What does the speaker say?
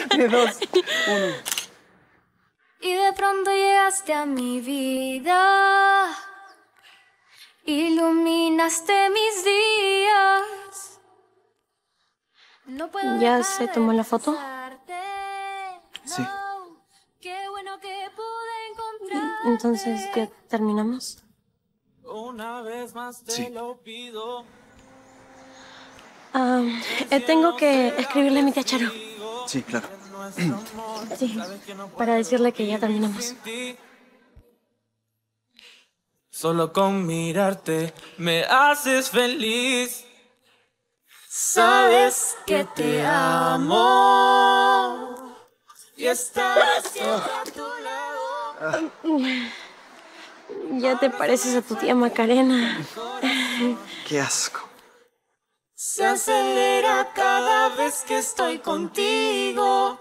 de Y de pronto llegaste a mi vida, iluminaste mis días. No puedo ¿Ya se tomó la foto? Qué bueno que pude encontrar. Entonces, ¿ya terminamos? Una vez más te lo pido. Ah, eh, tengo que escribirle a mi tía Sí, claro. Sí, para decirle que ya terminamos. Solo con mirarte me haces feliz. Sabes que te amo y estás siempre a tu lado. Ya te pareces a tu tía Macarena. Qué asco. Se acelera cada es que estoy contigo.